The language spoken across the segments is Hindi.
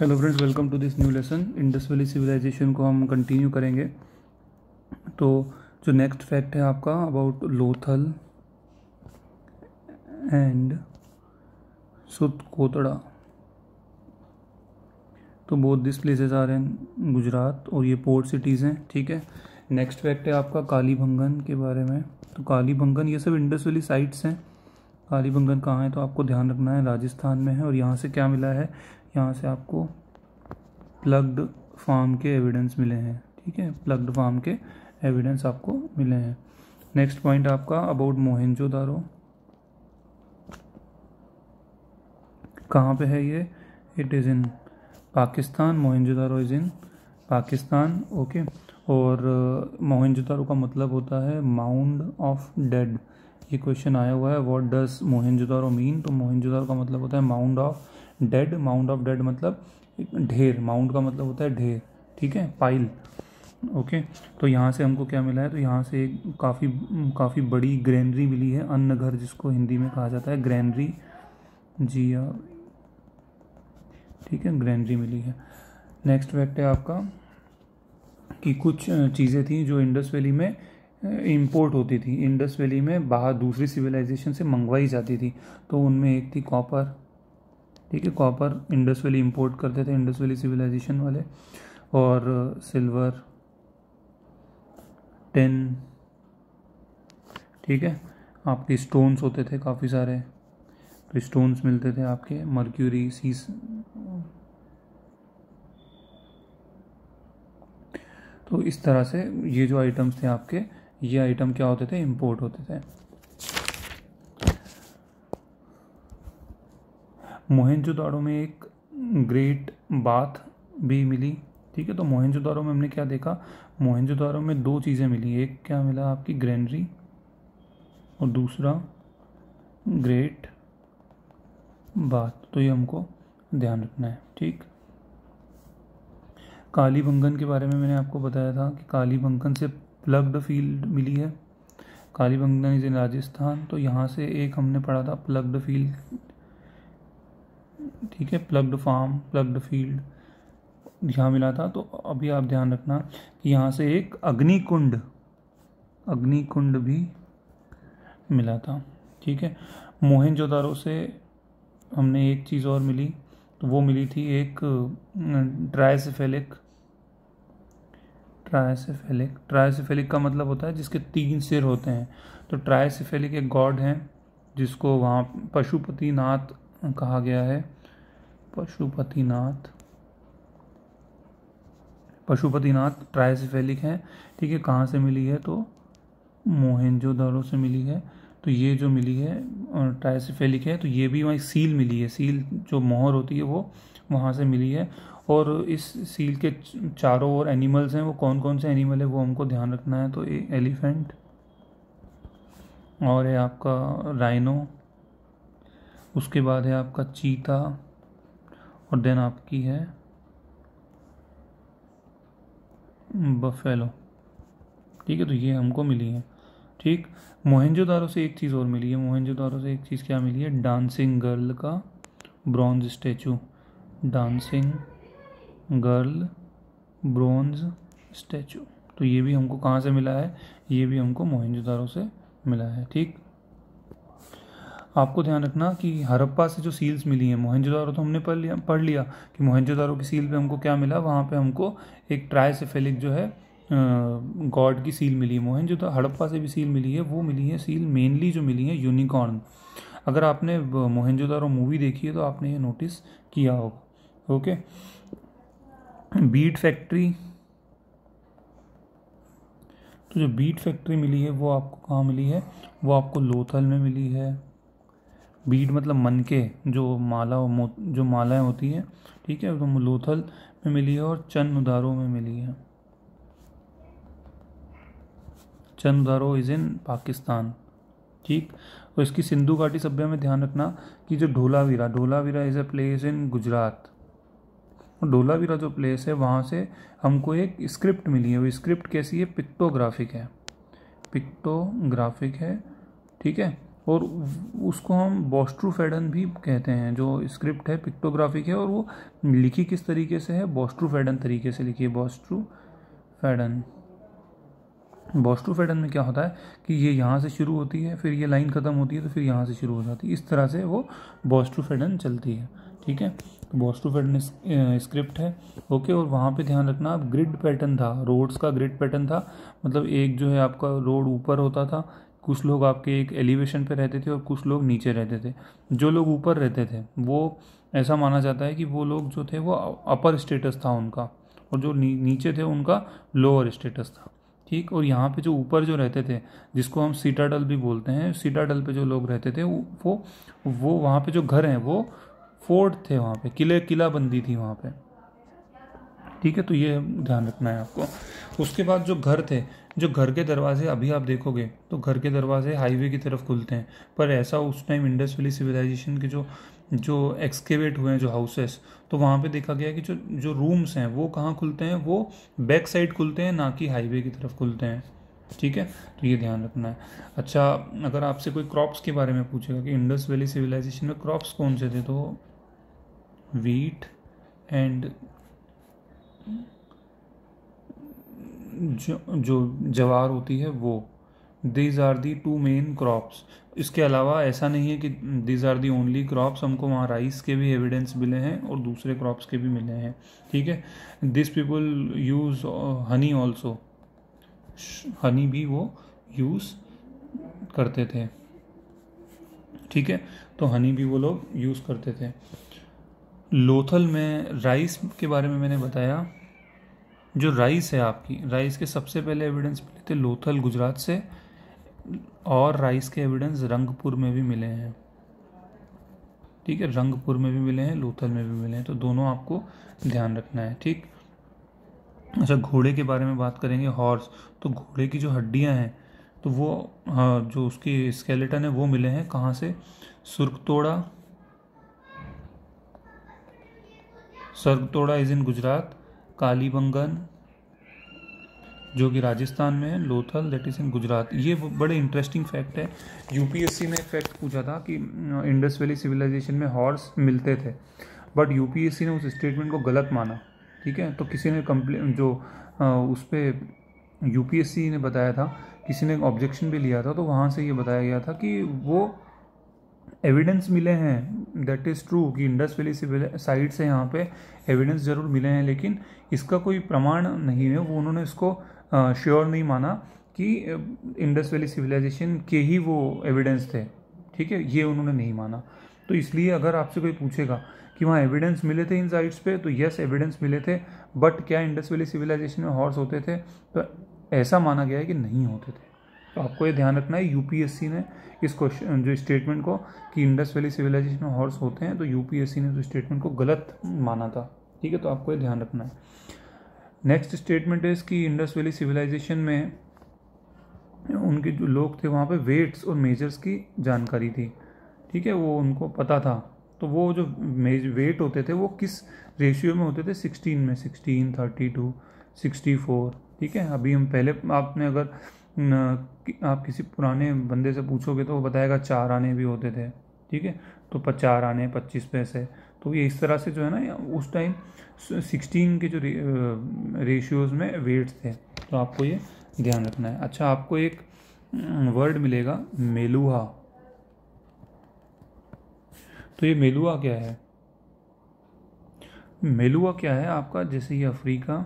hello friends welcome to this new lesson Indus valley civilization को हम कंटिन्यू करेंगे तो जो नेक्स्ट फैक्ट है आपका about Lothal and Surkotada तो both this places are in Gujarat और ये पोर्ट सिटीज़ हैं ठीक है नेक्स्ट फैक्ट है आपका काली भंगन के बारे में तो काली भंगन ये सब इंडस वैली साइट्स हैं काली भंगन कहाँ है तो आपको ध्यान रखना है राजस्थान में है और यहाँ से क्या मिला है यहाँ से आपको प्लग्ड फार्म के एविडेंस मिले हैं ठीक है प्लग्ड फार्म के एविडेंस आपको मिले हैं नेक्स्ट पॉइंट आपका अबाउट दारो कहाँ पे है ये it is in Pakistan Daro is in Pakistan okay और दारो uh, का मतलब होता है माउंड ऑफ डेड ये क्वेश्चन आया हुआ है व्हाट डज दारो मीन तो दारो का मतलब होता है mound of dead mount of dead मतलब ढेर माउंट का मतलब होता है ढेर ठीक है पाइल ओके तो यहाँ से हमको क्या मिला है तो यहाँ से एक काफ़ी काफ़ी बड़ी ग्रैनरी मिली है अन्न घर जिसको हिंदी में कहा जाता है ग्रैनरी जी आर हाँ, ठीक है ग्रैनरी मिली है नेक्स्ट फैक्ट है आपका कि कुछ चीज़ें थी जो इंडस वैली में इंपोर्ट होती थी इंडस वैली में बाहर दूसरी सिविलाइजेशन से मंगवाई जाती थी तो उनमें एक थी कॉपर ठीक है कॉपर इंडस वैली इम्पोर्ट करते थे इंडस वैली सिविलाइजेशन वाले और सिल्वर uh, टेन ठीक है आपके स्टोन्स होते थे काफ़ी सारे तो स्टोन्स मिलते थे आपके मर्क्यूरी सीस तो इस तरह से ये जो आइटम्स थे आपके ये आइटम क्या होते थे इम्पोर्ट होते थे मोहनजोदारों में एक ग्रेट बाथ भी मिली ठीक है तो मोहनजोदारों में हमने क्या देखा मोहनजोदारों में दो चीज़ें मिली एक क्या मिला आपकी ग्रैनरी और दूसरा ग्रेट बाथ तो ये हमको ध्यान रखना है ठीक काली बंगन के बारे में मैंने आपको बताया था कि काली बंगन से प्लग्ड फील्ड मिली है काली बंगन इज इन राजस्थान तो यहाँ से एक हमने पढ़ा था प्लग्ड फील्ड ठीक है प्लग्ड फार्म प्लग्ड फील्ड यहाँ मिला था तो अभी आप ध्यान रखना कि यहाँ से एक अग्निकुंड अग्निकुंड भी मिला था ठीक है जोदारों से हमने एक चीज़ और मिली तो वो मिली थी एक ट्राइसेफेलिक ट्राइसेफेलिक ट्राइसेफेलिक का मतलब होता है जिसके तीन सिर होते हैं तो ट्राइसेफेलिक एक गॉड हैं जिसको वहाँ पशुपति नाथ कहा गया है पशुपतिनाथ पशुपतिनाथ ट्राइसिफेलिक है ठीक है कहाँ से मिली है तो मोहनजोदारों से मिली है तो ये जो मिली है ट्राइसिफेलिक है तो ये भी वहाँ सील मिली है सील जो मोहर होती है वो वहाँ से मिली है और इस सील के चारों ओर एनिमल्स हैं वो कौन कौन से एनिमल है वो हमको ध्यान रखना है तो ए, एलिफेंट और है आपका राइनो उसके बाद है आपका चीता और देन आपकी है बफेलो ठीक है तो ये हमको मिली है ठीक मोहनजोदारो से एक चीज़ और मिली है मोहनजोदारो से एक चीज़ क्या मिली है डांसिंग गर्ल का bronze statue dancing girl bronze statue तो ये भी हमको कहाँ से मिला है ये भी हमको मोहनजोदारो से मिला है ठीक आपको ध्यान रखना कि हरप्पा से जो सील्स मिली हैं मोहनजोदारो तो हमने पढ़ लिया पढ़ लिया कि मोहनजोदारो की सील पे हमको क्या मिला वहाँ पे हमको एक ट्राइसेफेलिक जो है गॉड की सील मिली है जोदा हड़प्पा से भी सील मिली है वो मिली है सील मेनली जो मिली है यूनिकॉर्न अगर आपने मोहनजोदारो मूवी देखी है तो आपने ये नोटिस किया होगा ओके बीट फैक्ट्री तो जो बीट फैक्ट्री मिली है वो आपको कहाँ मिली है वो आपको लोथल में मिली है बीड मतलब मन के जो माला जो मालाएं होती हैं ठीक है तो लोथल में मिली है और चंद उदारों में मिली है चंद उदारो इज़ इन पाकिस्तान ठीक और इसकी सिंधु घाटी सभ्य में ध्यान रखना कि जो Dholavira Dholavira is a place in Gujarat और ढोलावीरा जो प्लेस है वहाँ से हमको एक स्क्रिप्ट मिली है वो स्क्रिप्ट कैसी है पिक्टोग्राफिक है पिक्टोग्राफिक है ठीक है और उसको हम बॉस्ट्रूफेडन भी कहते हैं जो स्क्रिप्ट है पिक्टोग्राफिक है और वो लिखी किस तरीके से है बॉस्ट्रूफेडन तरीके से लिखी है बॉस्ट्रूफेडन बॉस्ट्रूफेडन में क्या होता है कि ये यहाँ से शुरू होती है फिर ये लाइन ख़त्म होती है तो फिर यहाँ से शुरू हो जाती है इस तरह से वो बॉस्ट्रूफेडन चलती है ठीक है तो बॉस्ट्रूफेडन स्क्रिप्ट है ओके और वहाँ पे ध्यान रखना आप ग्रिड पैटर्न था रोड्स का ग्रिड पैटर्न था मतलब एक जो है आपका रोड ऊपर होता था कुछ लोग आपके एक एलिवेशन पे रहते थे और कुछ लोग नीचे रहते थे जो लोग ऊपर रहते थे वो ऐसा माना जाता है कि वो लोग जो थे वो अपर स्टेटस था उनका और जो नी, नीचे थे उनका लोअर स्टेटस था ठीक और यहाँ पे जो ऊपर जो रहते थे जिसको हम सीटाडल भी बोलते हैं सीटाडल पे जो लोग रहते थे वो वो वहाँ पे जो घर हैं वो फोर्ट थे वहाँ पे किले किला बंदी थी वहाँ पे ठीक है तो ये ध्यान रखना है आपको उसके बाद जो घर थे जो घर के दरवाजे अभी आप देखोगे तो घर के दरवाजे हाईवे की तरफ खुलते हैं पर ऐसा उस टाइम इंडस वैली सिविलाइजेशन के जो जो एक्सकेवेट हुए हैं जो हाउसेस तो वहाँ पे देखा गया कि जो जो रूम्स हैं वो कहाँ खुलते हैं वो बैक साइड खुलते हैं ना कि हाईवे की तरफ खुलते हैं ठीक है तो ये ध्यान रखना है अच्छा अगर आपसे कोई क्रॉप्स के बारे में पूछेगा कि इंडस वैली सिविलाइजेशन में क्रॉप्स कौन से थे तो वीट एंड जो जो जवार होती है वो these are the two main crops इसके अलावा ऐसा नहीं है कि these are the only crops हमको वहाँ राइस के भी एविडेंस मिले हैं और दूसरे क्रॉप्स के भी मिले हैं ठीक है this people use honey also honey भी वो यूज़ करते थे ठीक है तो हनी भी वो लोग यूज़ करते थे लोथल में राइस के बारे में मैंने बताया जो राइस है आपकी राइस के सबसे पहले एविडेंस मिले थे लोथल गुजरात से और राइस के एविडेंस रंगपुर में भी मिले हैं ठीक है रंगपुर में भी मिले हैं लोथल में भी मिले हैं तो दोनों आपको ध्यान रखना है ठीक अच्छा घोड़े के बारे में बात करेंगे हॉर्स तो घोड़े की जो हड्डियां हैं तो वो हाँ जो उसकी स्केलेटन है वो मिले हैं कहाँ से सुर्खतोड़ा सुर्खतोड़ा इज़ इन गुजरात कालीबंगन जो कि राजस्थान में Lothal that is in Gujarat ये बड़े इंटरेस्टिंग फैक्ट है यूपीएससी में फैक्ट पूछा था कि इंडस वैली सिविलाइजेशन में हॉर्स मिलते थे बट यूपीएससी ने उस स्टेटमेंट को गलत माना ठीक है तो किसी ने कंप्लेन जो आ, उस पर यूपीएससी ने बताया था किसी ने ऑब्जेक्शन भी लिया था तो वहाँ से ये बताया गया था कि वो एविडेंस मिले हैं दैट इज़ ट्रू कि इंडस वैली साइड से यहाँ पे एविडेंस ज़रूर मिले हैं लेकिन इसका कोई प्रमाण नहीं है वो उन्होंने इसको श्योर नहीं माना कि इंडस वैली सिविलाइजेशन के ही वो एविडेंस थे ठीक है ये उन्होंने नहीं माना तो इसलिए अगर आपसे कोई पूछेगा कि वहाँ एविडेंस मिले थे इन साइट्स पे तो यस एविडेंस मिले थे बट क्या इंडस वैली सिविलाइजेशन में हॉर्स होते थे तो ऐसा माना गया है कि नहीं होते थे तो आपको ये ध्यान रखना है यूपीएससी ने इस क्वेश्चन जो स्टेटमेंट को कि इंडस वैली सिविलाइजेशन में हॉर्स होते हैं तो यूपीएससी ने उस स्टेटमेंट को गलत माना था ठीक है तो आपको ये ध्यान रखना है नेक्स्ट स्टेटमेंट है कि इंडस वैली सिविलाइजेशन में उनके जो लोग थे वहाँ पे वेट्स और मेजर्स की जानकारी थी ठीक है वो उनको पता था तो वो जो मेज वेट होते थे वो किस रेशियो में होते थे सिक्सटीन में sixteen thirty two sixty four ठीक है अभी हम पहले आपने अगर आप किसी पुराने बंदे से पूछोगे तो वो बताएगा चार आने भी होते थे ठीक है तो चार आने पच्चीस पैसे तो ये इस तरह से जो है ना उस टाइम सिक्सटीन के जो रे, रेशियोज़ में वेट्स थे तो आपको ये ध्यान रखना है अच्छा आपको एक वर्ड मिलेगा मेलुहा तो ये मेलुआ क्या है मेलुआ क्या है आपका जैसे ये अफ्रीका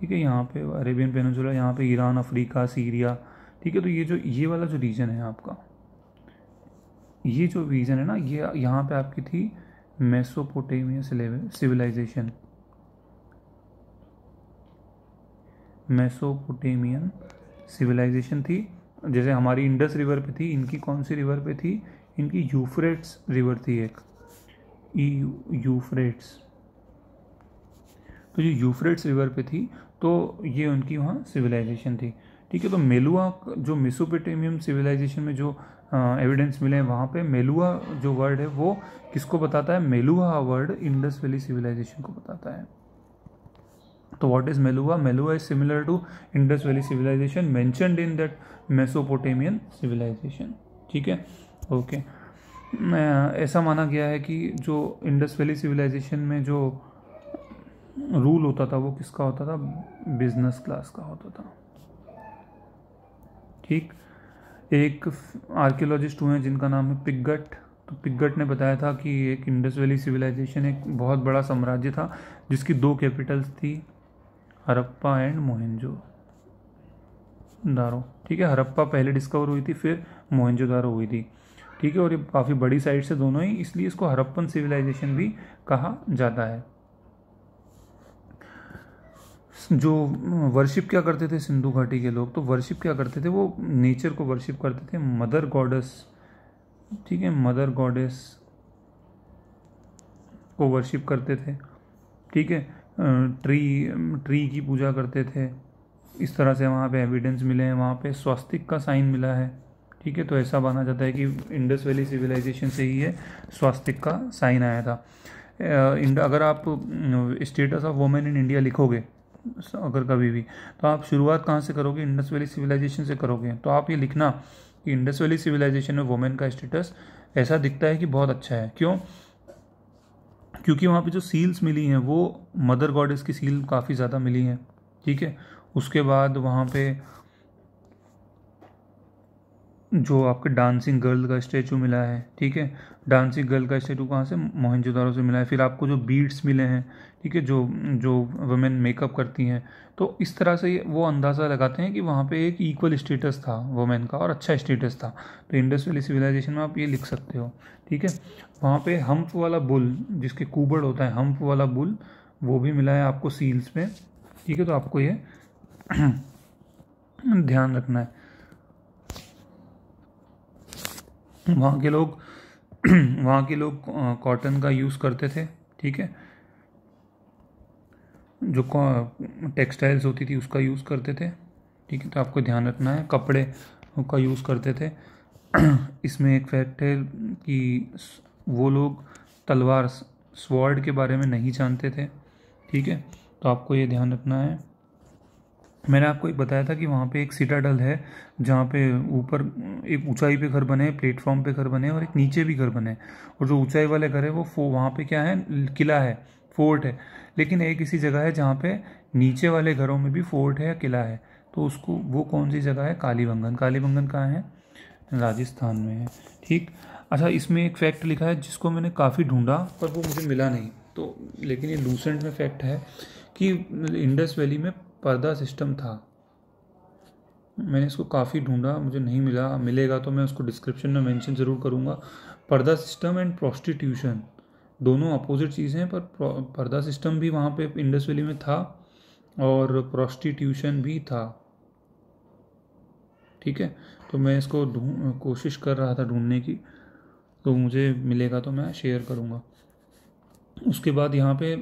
ठीक है यहाँ पे अरेबियन पेनसुला यहाँ पे ईरान अफ्रीका सीरिया ठीक है तो ये जो ये वाला जो रीजन है आपका ये जो रीजन है ना ये यहाँ पे आपकी थी मेसोपोटेमिया सिविलाइजेशन मेसोपोटेमियन सिविलाइजेशन थी जैसे हमारी इंडस रिवर पे थी इनकी कौन सी रिवर पे थी इनकी यूफ्रेट्स रिवर थी एक ई e, यूफ्रेट्स तो जो यूफ्रेट्स रिवर पे थी तो ये उनकी वहाँ सिविलाइजेशन थी ठीक है तो मेलुआ जो मिसोपेटेमियम सिविलाइजेशन में जो एविडेंस मिले हैं वहाँ पे मेलुआ जो वर्ड है वो किसको बताता है Meluha word Indus valley civilization को बताता है तो what is Meluha Meluha is similar to Indus valley civilization mentioned in that Mesopotamian civilization ठीक है ओके ऐसा माना गया है कि जो इंडस वैली सिविलाइजेशन में जो रूल होता था वो किसका होता था बिजनेस क्लास का होता था ठीक एक आर्कियोलॉजिस्ट हुए हैं जिनका नाम है पिगट तो पिगट ने बताया था कि एक इंडस वैली सिविलाइजेशन एक बहुत बड़ा साम्राज्य था जिसकी दो कैपिटल्स थी हरप्पा एंड मोहनजो दारो ठीक है हरप्पा पहले डिस्कवर हुई थी फिर मोहनजो दारो हुई थी ठीक है और ये काफ़ी बड़ी साइड से दोनों ही इसलिए इसको हरप्पन सिविलाइजेशन भी कहा जाता है जो वर्शिप क्या करते थे सिंधु घाटी के लोग तो वर्शिप क्या करते थे वो नेचर को वर्शिप करते थे मदर गॉडेस ठीक है मदर गॉडेस को वर्शिप करते थे ठीक है ट्री ट्री की पूजा करते थे इस तरह से वहाँ पे एविडेंस मिले हैं वहाँ पे स्वास्तिक का साइन मिला है ठीक है तो ऐसा माना जाता है कि इंडस वैली सिविलाइजेशन से ही ये स्वास्तिक का साइन आया था अगर आप status of women in India लिखोगे अगर कभी भी तो आप शुरुआत कहाँ से करोगे इंडस वैली सिविलाइजेशन से करोगे तो आप ये लिखना कि इंडस वैली सिविलाइजेशन में वोमेन का स्टेटस ऐसा दिखता है कि बहुत अच्छा है क्यों क्योंकि वहाँ पे जो सील्स मिली हैं वो मदर गॉडेस की सील काफ़ी ज़्यादा मिली हैं ठीक है उसके बाद वहाँ पे जो आपके डांसिंग गर्ल का स्टैचू मिला है ठीक है डांसिंग गर्ल का स्टैचू कहाँ से मोहनजोदारों से मिला है फिर आपको जो बीड्स मिले हैं ठीक है जो जो वुमेन मेकअप करती हैं तो इस तरह से वो अंदाज़ा लगाते हैं कि वहाँ पे एक इक्वल स्टेटस था वुमेन का और अच्छा स्टेटस था तो इंडस्ट्रियल सिविलाइजेशन में आप ये लिख सकते हो ठीक है वहाँ पर हम्प वाला बुल जिसके कुबड़ होता है हम्प वाला बुल वो भी मिला है आपको सील्स में ठीक है तो आपको ये ध्यान रखना है वहाँ के लोग वहाँ के लोग कॉटन का यूज़ करते थे ठीक है जो टेक्सटाइल्स होती थी उसका यूज़ करते थे ठीक है तो आपको ध्यान रखना है कपड़े का यूज़ करते थे इसमें एक फैक्ट है कि वो लोग तलवार स्वॉर्ड के बारे में नहीं जानते थे ठीक है तो आपको ये ध्यान रखना है मैंने आपको एक बताया था कि वहाँ पे एक सिटाडल है जहाँ पे ऊपर एक ऊंचाई पे घर बने प्लेटफॉर्म पे घर बने और एक नीचे भी घर बने और जो ऊंचाई वाले घर है वो वहाँ पे क्या है किला है फोर्ट है लेकिन एक ऐसी जगह है जहाँ पे नीचे वाले घरों में भी फोर्ट है या किला है तो उसको वो कौन सी जगह है कालीबंगन कालीबंगन कहाँ है राजस्थान में है ठीक अच्छा इसमें एक फैक्ट लिखा है जिसको मैंने काफ़ी ढूंढा पर वो मुझे मिला नहीं तो लेकिन ये लूसेंट में फैक्ट है कि इंडस वैली में पर्दा सिस्टम था मैंने इसको काफ़ी ढूंढा मुझे नहीं मिला मिलेगा तो मैं उसको डिस्क्रिप्शन में मेंशन ज़रूर करूँगा पर्दा सिस्टम एंड प्रोस्टिट्यूशन दोनों अपोजिट चीज़ें हैं पर पर्दा सिस्टम भी वहाँ पे इंडस वैली में था और प्रोस्टिट्यूशन भी था ठीक है तो मैं इसको कोशिश कर रहा था ढूंढने की तो मुझे मिलेगा तो मैं शेयर करूँगा उसके बाद यहाँ पे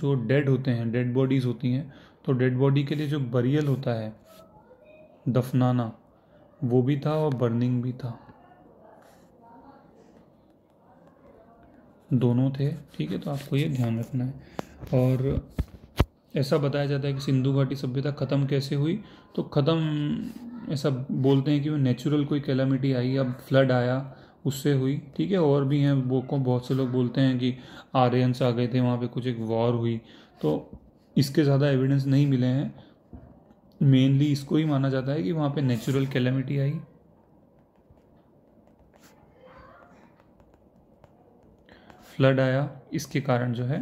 जो डेड होते हैं डेड बॉडीज़ होती हैं तो डेड बॉडी के लिए जो बरियल होता है दफनाना वो भी था और बर्निंग भी था दोनों थे ठीक है तो आपको ये ध्यान रखना है और ऐसा बताया जाता है कि सिंधु घाटी सभ्यता ख़त्म कैसे हुई तो ख़त्म ऐसा बोलते हैं कि वो नेचुरल कोई कैलामिटी आई अब फ्लड आया उससे हुई ठीक है और भी हैं वो को बहुत से लोग बोलते हैं कि आर्यंस आ गए थे वहाँ पे कुछ एक वॉर हुई तो इसके ज़्यादा एविडेंस नहीं मिले हैं मेनली इसको ही माना जाता है कि वहाँ पे नेचुरल कैलेमिटी आई फ्लड आया इसके कारण जो है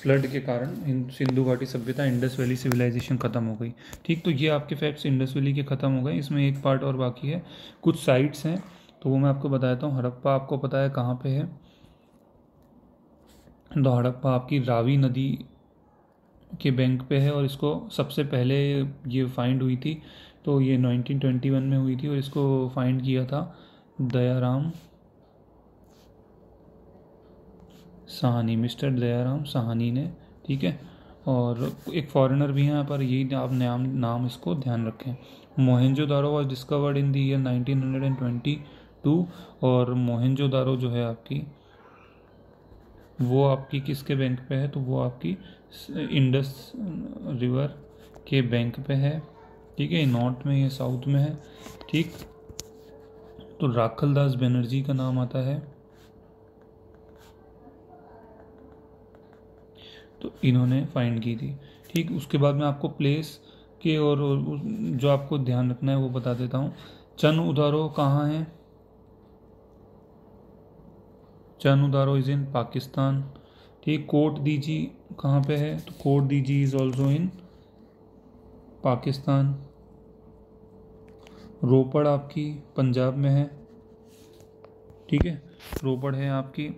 फ्लड के कारण सिंधु घाटी सभ्यता इंडस वैली सिविलाइजेशन ख़त्म हो गई ठीक तो ये आपके फैक्ट्स इंडस वैली के ख़त्म हो गए इसमें एक पार्ट और बाकी है कुछ साइट्स हैं तो वो मैं आपको बताता हूँ हड़प्पा आपको पता है कहाँ पे है तो हड़प्पा आपकी रावी नदी के बैंक पे है और इसको सबसे पहले ये फाइंड हुई थी तो ये 1921 में हुई थी और इसको फाइंड किया था दयाराम सहानी मिस्टर दयाराम सहानी ने ठीक है और एक फॉरेनर भी हैं पर यही आप नाम नाम इसको ध्यान रखें Daro was discovered in the year two और मोहनजो दारो जो है आपकी वो आपकी किसके बैंक पे है तो वो आपकी इंडस रिवर के बैंक पे है ठीक है नॉर्थ में या साउथ में है ठीक तो राखल दास बनर्जी का नाम आता है तो इन्होंने फाइंड की थी ठीक उसके बाद में आपको प्लेस के और जो आपको ध्यान रखना है वो बता देता हूँ चन उदारो कहाँ है चन उदारो इज इन पाकिस्तान ठीक कोट दीजी कहाँ पे है तो Kot Diji is also in Pakistan Ropar आपकी पंजाब में है ठीक है रोपड़ है आपकी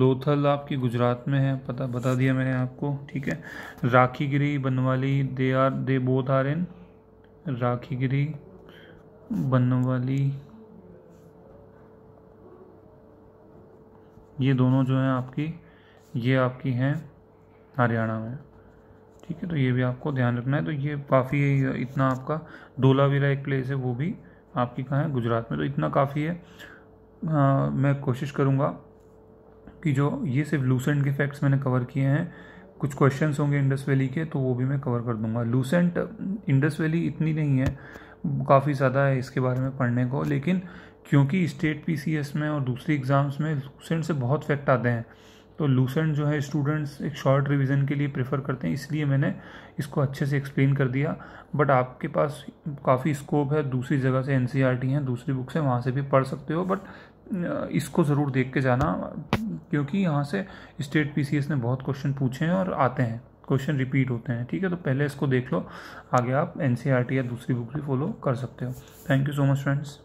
लोथल आपकी गुजरात में है पता बता दिया मैंने आपको ठीक है Rakhigarhi Banawali they are they both are in Rakhigarhi Banawali ये दोनों जो हैं आपकी ये आपकी हैं हरियाणा में ठीक है तो ये भी आपको ध्यान रखना है तो ये काफ़ी इतना आपका डोलावीरा एक प्लेस है वो भी आपकी कहाँ है गुजरात में तो इतना काफ़ी है आ, मैं कोशिश करूँगा कि जो ये सिर्फ लूसेंट के फैक्ट्स मैंने कवर किए हैं कुछ क्वेश्चंस होंगे इंडस वैली के तो वो भी मैं कवर कर दूंगा लूसेंट इंडस वैली इतनी नहीं है काफ़ी ज़्यादा है इसके बारे में पढ़ने को लेकिन क्योंकि स्टेट पीसीएस में और दूसरी एग्ज़ाम्स में लूसेंट से बहुत फैक्ट आते हैं तो लूसेंट जो है स्टूडेंट्स एक शॉर्ट रिवीजन के लिए प्रेफर करते हैं इसलिए मैंने इसको अच्छे से एक्सप्लेन कर दिया बट आपके पास काफ़ी स्कोप है दूसरी जगह से एन e हैं दूसरी बुक से वहाँ से भी पढ़ सकते हो बट इसको ज़रूर देख के जाना क्योंकि यहाँ से स्टेट पी ने बहुत क्वेश्चन पूछे हैं और आते हैं क्वेश्चन रिपीट होते हैं ठीक है तो पहले इसको देख लो आगे आप एन e या दूसरी बुक भी फॉलो कर सकते हो thank you so much friends